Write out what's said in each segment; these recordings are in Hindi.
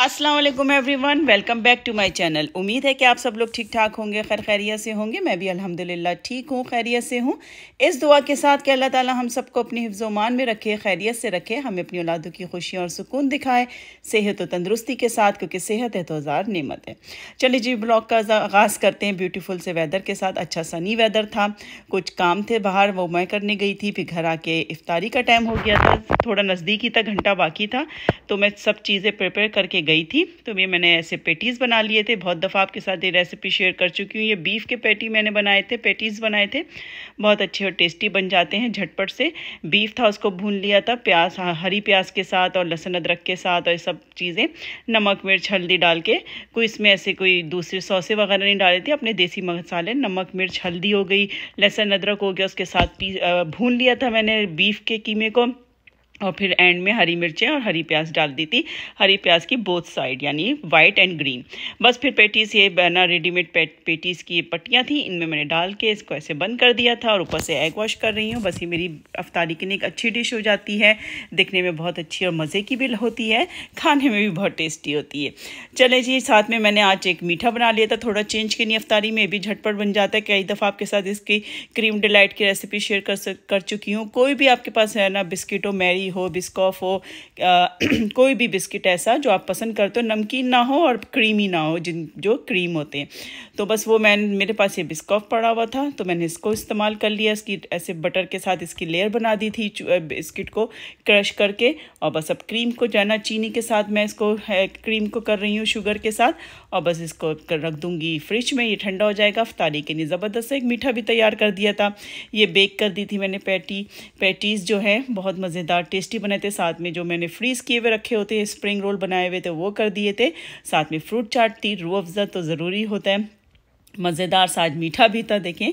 अस्सलाम वालेकुम everyone welcome back to my channel उम्मीद है कि आप सब लोग ठीक ठाक होंगे खैर खैरियत से होंगे मैं भी अल्हम्दुलिल्लाह ठीक हूँ खैरियत से हूँ इस दुआ के साथ कि अल्लाह ताला हम सबको अपने हिफ्जोमान में रखे खैरियत से रखे हमें अपनी औलादों की खुशी और सुकून दिखाए सेहत और तंदरुस्ती के साथ क्योंकि सेहत है तो हज़ार नेमत है चलिए जी ब्लॉग का आगाज़ करते हैं ब्यूटीफुल से वेदर के साथ अच्छा सनी वेदर था कुछ काम थे बाहर वो मैं करने गई थी फिर घर आके इफ्तारी का टाइम हो गया था थोड़ा नज़दीक ही था घंटा बाकी था तो मैं सब चीज़ें प्रिपेयर करके गई गई थी तो ये मैंने ऐसे पेटीज़ बना लिए थे बहुत दफ़ा आपके साथ ये रेसिपी शेयर कर चुकी हूँ ये बीफ के पैटी मैंने बनाए थे पेटीज़ बनाए थे बहुत अच्छे और टेस्टी बन जाते हैं झटपट से बीफ था उसको भून लिया था प्याज हाँ, हरी प्याज के साथ और लहसुन अदरक के साथ और ये सब चीज़ें नमक मिर्च हल्दी डाल के कोई इसमें ऐसे कोई दूसरे सौसे वगैरह नहीं डाले थे अपने देसी मसाले नमक मिर्च हल्दी हो गई लहसुन अदरक हो गया उसके साथ भून लिया था मैंने बीफ के कीमे को और फिर एंड में हरी मिर्चें और हरी प्याज डाल दी थी हरी प्याज की बोथ साइड यानी वाइट एंड ग्रीन बस फिर पेटीज ये बना रेडीमेड पेटीज की पट्टियाँ थी इनमें मैंने डाल के इसको ऐसे बंद कर दिया था और ऊपर से एग वॉश कर रही हूँ बस ये मेरी अफ्तारी के लिए एक अच्छी डिश हो जाती है दिखने में बहुत अच्छी और मज़े की भी होती है खाने में भी बहुत टेस्टी होती है चले जी साथ में मैंने आज एक मीठा बना लिया था थोड़ा चेंज के लिए अफ्तारी में भी झटपट बन जाता है कई दफ़ा आपके साथ इसकी क्रीम डिलाइट की रेसिपी शेयर कर कर चुकी हूँ कोई भी आपके पास है ना बिस्किट हो मैरी हो बिस्कॉफ हो आ, कोई भी बिस्किट ऐसा जो आप पसंद करते हो नमकीन ना हो और क्रीमी ना हो जिन जो क्रीम होते हैं तो बस वो मैं मेरे पास ये बिस्कॉफ पड़ा हुआ था तो मैंने इसको इस्तेमाल कर लिया इसकी ऐसे बटर के साथ इसकी लेयर बना दी थी बिस्किट को क्रश करके और बस अब क्रीम को जाना चीनी के साथ मैं इसको क्रीम को कर रही हूँ शुगर के साथ और बस इसको रख दूँगी फ्रिज में ये ठंडा हो जाएगा अफ्तारी के लिए ज़बरदस्त एक मीठा भी तैयार कर दिया था ये बेक कर दी थी मैंने पैटी पैटीज़ जो है बहुत मज़ेदार टेस्ट टेस्टी बने थे साथ में जो मैंने फ्रीज़ किए हुए रखे होते हैं स्प्रिंग रोल बनाए हुए थे वो कर दिए थे साथ में फ्रूट चाट थी रू अफ़ज़ा तो ज़रूरी होता है मज़ेदार सा आज मीठा भी था देखें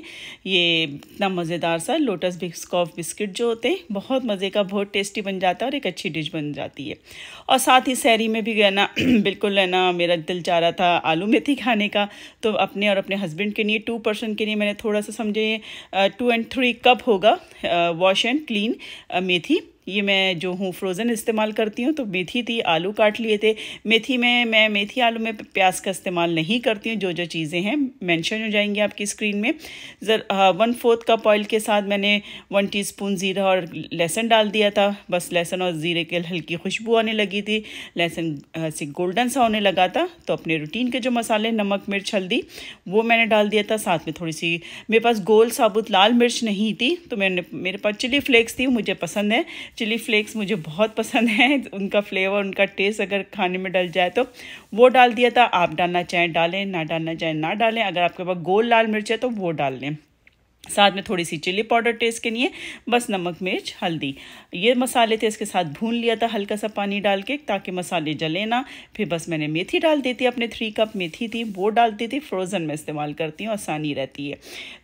ये इतना मज़ेदार सा लोटस बिस्कॉफ बिस्किट जो होते हैं बहुत मज़े का बहुत टेस्टी बन जाता है और एक अच्छी डिश बन जाती है और साथ ही सैरी में भी गया बिल्कुल है ना मेरा दिल चाह रहा था आलू मेथी खाने का तो अपने और अपने हस्बैंड के लिए टू पर्सन के लिए मैंने थोड़ा सा समझे टू एंड थ्री कप होगा वॉश एंड क्लीन मेथी ये मैं जो हूँ फ्रोज़न इस्तेमाल करती हूँ तो मेथी थी आलू काट लिए थे मेथी में मैं मेथी आलू में प्याज का इस्तेमाल नहीं करती हूँ जो जो चीज़ें हैं मेंशन हो जाएंगी आपकी स्क्रीन में जर वन फोर्थ कप ऑयल के साथ मैंने वन टीस्पून ज़ीरा और लहसुन डाल दिया था बस लहसुन और ज़ीरे के हल्की खुशबू आने लगी थी लहसन से गोल्डन सा होने लगा था तो अपने रूटीन के जो मसाले नमक मिर्च हल्दी वो मैंने डाल दिया था साथ में थोड़ी सी मेरे पास गोल साबुत लाल मिर्च नहीं थी तो मैंने मेरे पास चिली फ्लेक्स थी मुझे पसंद है चिली फ्लेक्स मुझे बहुत पसंद है उनका फ्लेवर उनका टेस्ट अगर खाने में डल जाए तो वो डाल दिया था आप डालना चाहें डालें ना डालना चाहें ना डालें अगर आपके पास गोल लाल मिर्च है तो वो डाल लें साथ में थोड़ी सी चिल्ली पाउडर टेस्ट के लिए बस नमक मिर्च हल्दी ये मसाले थे इसके साथ भून लिया था हल्का सा पानी डाल के ताकि मसाले जले ना फिर बस मैंने मेथी डाल दी थी अपने थ्री कप मेथी थी वो डालती थी फ्रोज़न में इस्तेमाल करती हूँ आसानी रहती है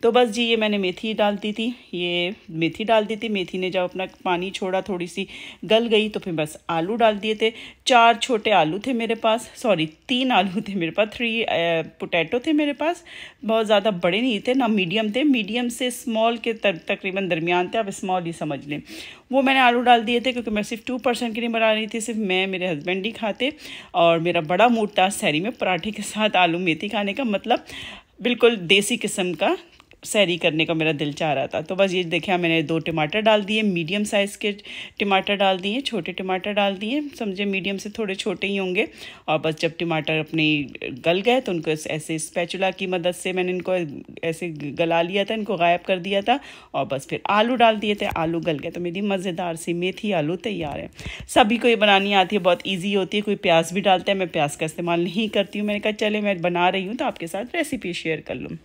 तो बस जी ये मैंने मेथी डालती थी ये मेथी डाल दी थी मेथी ने जब अपना पानी छोड़ा थोड़ी सी गल गई तो फिर बस आलू डाल दिए थे चार छोटे आलू थे मेरे पास सॉरी तीन आलू थे मेरे पास थ्री पोटैटो थे मेरे पास बहुत ज़्यादा बड़े नहीं थे ना मीडियम थे मीडियम से स्मॉल के तकरीबन दरमियान थे आप स्मॉल ही समझ लें वो मैंने आलू डाल दिए थे क्योंकि मैं सिर्फ टू परसेंट के लिए बना रही थी सिर्फ मैं मेरे हस्बैंड ही खाते और मेरा बड़ा मूड था सहरी में पराठे के साथ आलू मेथी खाने का मतलब बिल्कुल देसी किस्म का सैरी करने का मेरा दिल चाह रहा था तो बस ये देखिए मैंने दो टमाटर डाल दिए मीडियम साइज़ के टमाटर डाल दिए छोटे टमाटर डाल दिए समझे मीडियम से थोड़े छोटे ही होंगे और बस जब टमाटर अपने गल गए तो उनको ऐसे स्पैचुला की मदद से मैंने इनको ऐसे गला लिया था इनको गायब कर दिया था और बस फिर आलू डाल दिए थे आलू गल गए तो मेरी मज़ेदार सी मेथी आलू तैयार है सभी को ये बनानी आती है बहुत ईजी होती है कोई प्याज भी डालता है मैं प्याज का इस्तेमाल नहीं करती हूँ मैंने कहा चले मैं बना रही हूँ तो आपके साथ रेसिपी शेयर कर लूँ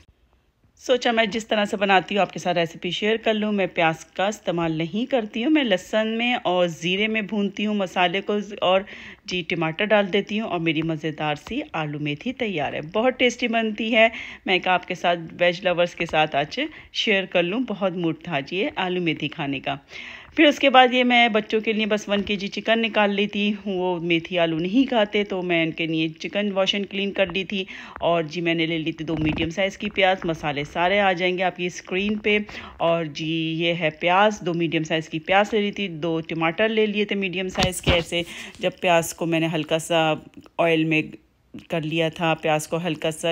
सोचा मैं जिस तरह से बनाती हूँ आपके साथ रेसिपी शेयर कर लूँ मैं प्याज का इस्तेमाल नहीं करती हूँ मैं लहसन में और ज़ीरे में भूनती हूँ मसाले को और जी टमाटर डाल देती हूँ और मेरी मज़ेदार सी आलू मेथी तैयार है बहुत टेस्टी बनती है मैं कहा आपके साथ वेज लवर्स के साथ आज शेयर कर लूँ बहुत मूड था जी आलू मेथी खाने का फिर उसके बाद ये मैं बच्चों के लिए बस वन के जी चिकन निकाल ली थी वो मेथी आलू नहीं खाते तो मैं इनके लिए चिकन वॉश एंड क्लीन कर दी थी और जी मैंने ले ली थी दो मीडियम साइज़ की प्याज मसाले सारे आ जाएंगे आपकी स्क्रीन पे और जी ये है प्याज दो मीडियम साइज़ की प्याज ले ली थी दो टमाटर ले लिए थे मीडियम साइज़ के ऐसे जब प्याज को मैंने हल्का सा ऑयल में कर लिया था प्याज को हल्का सा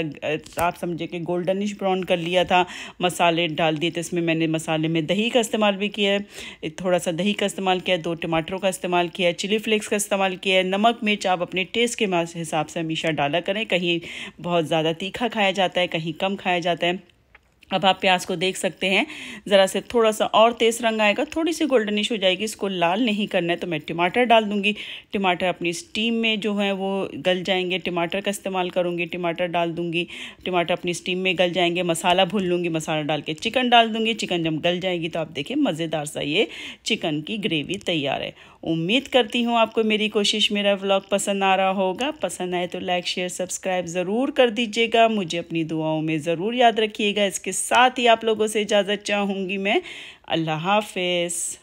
आप समझे कि गोल्डनिश ब्राउन कर लिया था मसाले डाल दिए थे इसमें मैंने मसाले में दही का इस्तेमाल भी किया है थोड़ा सा दही का इस्तेमाल किया है दो टमाटरों का इस्तेमाल किया है चिली फ्लेक्स का इस्तेमाल किया है नमक मिर्च आप अपने टेस्ट के हिसाब से हमेशा डाला करें कहीं बहुत ज़्यादा तीखा खाया जाता है कहीं कम खाया जाता है अब आप प्याज को देख सकते हैं ज़रा से थोड़ा सा और तेज़ रंग आएगा थोड़ी सी गोल्डनिश हो जाएगी इसको लाल नहीं करना है तो मैं टमाटर डाल दूंगी टमाटर अपनी स्टीम में जो है वो गल जाएंगे टमाटर का इस्तेमाल करूंगी टमाटर डाल दूंगी टमाटर अपनी स्टीम में गल जाएंगे मसाला भून लूँगी मसाला डाल के चिकन डाल दूँगी चिकन जब गल जाएगी तो आप देखें मज़ेदार सा ये चिकन की ग्रेवी तैयार है उम्मीद करती हूँ आपको मेरी कोशिश मेरा व्लॉग पसंद आ रहा होगा पसंद आए तो लाइक शेयर सब्सक्राइब ज़रूर कर दीजिएगा मुझे अपनी दुआओं में ज़रूर याद रखिएगा इसके साथ ही आप लोगों से इजाज़त चाहूँगी मैं अल्लाह हाफ